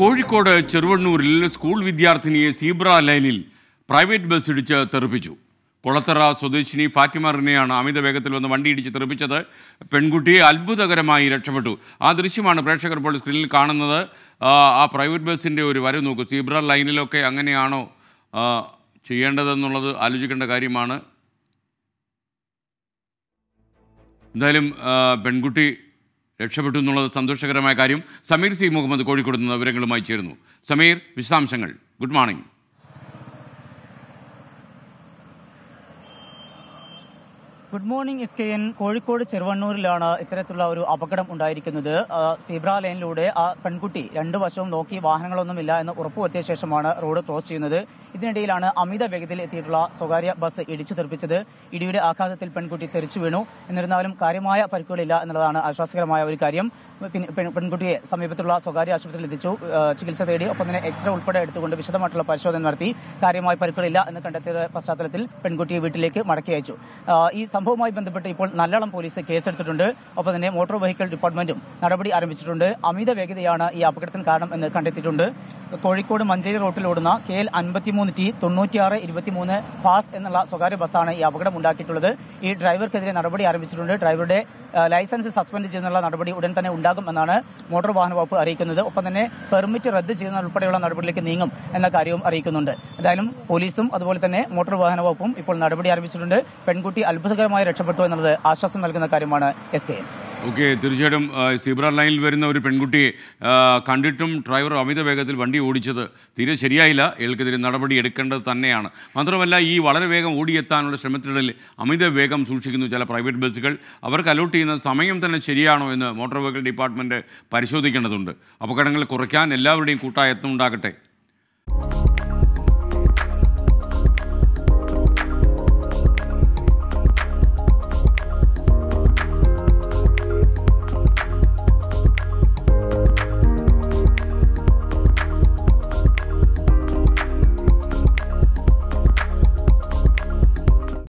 കോഴിക്കോട് ചെറുവണ്ണൂരിൽ സ്കൂൾ വിദ്യാർത്ഥിനിയെ സീബ്ര ലൈനിൽ പ്രൈവറ്റ് ബസ് ഇടിച്ച് തെറിപ്പിച്ചു കൊളത്തറ സ്വദേശിനി ഫാറ്റിമാറിനെയാണ് അമിത വേഗത്തിൽ വന്ന് വണ്ടി ഇടിച്ച് തെറിപ്പിച്ചത് പെൺകുട്ടി അത്ഭുതകരമായി രക്ഷപ്പെട്ടു ആ ദൃശ്യമാണ് പ്രേക്ഷകർ ഇപ്പോൾ സ്ക്രീനിൽ കാണുന്നത് ആ പ്രൈവറ്റ് ബസ്സിൻ്റെ ഒരു വരവ് നോക്കൂ സീബ്ര ലൈനിലൊക്കെ അങ്ങനെയാണോ ചെയ്യേണ്ടതെന്നുള്ളത് ആലോചിക്കേണ്ട കാര്യമാണ് എന്തായാലും പെൺകുട്ടി രക്ഷപ്പെട്ടു എന്നുള്ളത് സന്തോഷകരമായ കാര്യം സമീർ സി മുഹമ്മദ് കോഴിക്കോട് നിന്ന് വിവരങ്ങളുമായി ചേരുന്നു സമീർ വിശദാംശങ്ങൾ good morning good morning S K N Kozhikode ചെറുവണ്ണൂരിലാണ് ഇത്തരത്തിലുള്ള ഒരു അപകടം ഉണ്ടായിരിക്കുന്നത് സീബ്ര ലൈനിലൂടെ ആ പെൺകുട്ടി രണ്ടു വശവും നോക്കി വാഹനങ്ങളൊന്നുമില്ല എന്ന് ഉറപ്പുവരുത്തിയ ശേഷമാണ് റോഡ് ക്രോസ് ചെയ്യുന്നത് ഇതിനിടയിലാണ് അമിത വേഗത്തിൽ എത്തിയിട്ടുള്ള സ്വകാര്യ ബസ് ഇടിച്ചു തെറിപ്പിച്ചത് ഇടിയുടെ ആഘാതത്തിൽ പെൺകുട്ടി തെറിച്ചു വീണു എന്നിരുന്നാലും കാര്യമായ പരിക്കുകളില്ല എന്നുള്ളതാണ് ആശ്വാസകരമായ ഒരു കാര്യം പെൺകുട്ടിയെ സമീപത്തുള്ള സ്വകാര്യ ആശുപത്രിയിൽ എത്തിച്ചു ചികിത്സ തേടി ഒപ്പം തന്നെ എക്സ്റേ ഉൾപ്പെടെ എടുത്തുകൊണ്ട് വിശദമായിട്ടുള്ള പരിശോധന നടത്തി കാര്യമായ പരിക്കുകളില്ല എന്ന് കണ്ടെത്തിയ പശ്ചാത്തലത്തിൽ പെൺകുട്ടിയെ വീട്ടിലേക്ക് മടക്കി അയച്ചു ഈ സംഭവം സംഭവവുമായി ബന്ധപ്പെട്ട് ഇപ്പോൾ നല്ലളം പോലീസ് കേസെടുത്തിട്ടുണ്ട് ഒപ്പം തന്നെ മോട്ടോർ വെഹിക്കിൾ ഡിപ്പാർട്ട്മെന്റും നടപടി ആരംഭിച്ചിട്ടുണ്ട് അമിത വേഗതയാണ് ഈ അപകടത്തിന് കാരണം എന്ന് കണ്ടെത്തിയിട്ടുണ്ട് കോഴിക്കോട് മഞ്ചേരി റോട്ടിൽ ഓടുന്ന കെ എൽ അൻപത്തിമൂന്ന് ടി തൊണ്ണൂറ്റിയാറ് ഇരുപത്തിമൂന്ന് പാസ് എന്നുള്ള സ്വകാര്യ ബസ്സാണ് ഈ അപകടം ഉണ്ടാക്കിയിട്ടുള്ളത് ഈ ഡ്രൈവർക്കെതിരെ നടപടി ആരംഭിച്ചിട്ടുണ്ട് ഡ്രൈവറുടെ ലൈസൻസ് സസ്പെൻഡ് ചെയ്യുന്നുള്ള നടപടി ഉടൻ തന്നെ ഉണ്ടാകും എന്നാണ് മോട്ടോർ വാഹന വകുപ്പ് അറിയിക്കുന്നത് ഒപ്പം തന്നെ പെർമിറ്റ് റദ്ദ് ചെയ്യുന്ന ഉൾപ്പെടെയുള്ള നടപടിയിലേക്ക് നീങ്ങും എന്ന കാര്യവും അറിയിക്കുന്നുണ്ട് എന്തായാലും പോലീസും അതുപോലെ തന്നെ മോട്ടോർ വാഹന വകുപ്പും ഇപ്പോൾ നടപടി ആരംഭിച്ചിട്ടുണ്ട് പെൺകുട്ടി അത്ഭുതകര സുരക്ഷിതമായി രക്ഷപ്പെട്ടു എന്നുള്ളത് ആശ്വാസം നൽകുന്ന കാര്യമാണ് എസ് കെ ഓക്കെ തീർച്ചയായിട്ടും സീബ്ര ലൈനിൽ വരുന്ന ഒരു പെൺകുട്ടിയെ കണ്ടിട്ടും ഡ്രൈവർ അമിത വേഗത്തിൽ വണ്ടി ഓടിച്ചത് തീരെ ശരിയായില്ല ഇയാൾക്കെതിരെ നടപടി എടുക്കേണ്ടത് തന്നെയാണ് മാത്രമല്ല ഈ വളരെ വേഗം ഓടിയെത്താനുള്ള ശ്രമത്തിനിടയിൽ അമിത വേഗം സൂക്ഷിക്കുന്നു ചില പ്രൈവറ്റ് ബസ്സുകൾ അവർക്ക് അലോട്ട് ചെയ്യുന്ന സമയം തന്നെ ശരിയാണോ എന്ന് മോട്ടോർ വെഹിക്കിൾ ഡിപ്പാർട്ട്മെൻറ്റ് പരിശോധിക്കേണ്ടതുണ്ട് അപകടങ്ങൾ കുറയ്ക്കാൻ എല്ലാവരുടെയും കൂട്ടായ ഉണ്ടാകട്ടെ